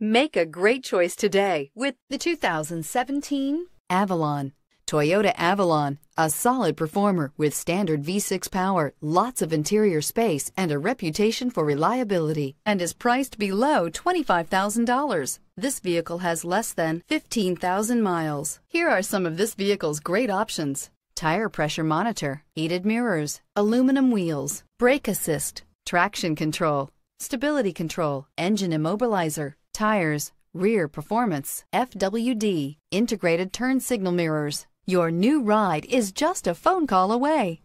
Make a great choice today with the 2017 Avalon. Toyota Avalon, a solid performer with standard V6 power, lots of interior space, and a reputation for reliability, and is priced below $25,000. This vehicle has less than 15,000 miles. Here are some of this vehicle's great options. Tire pressure monitor, heated mirrors, aluminum wheels, brake assist, traction control, stability control, engine immobilizer, tires, rear performance, FWD, integrated turn signal mirrors. Your new ride is just a phone call away.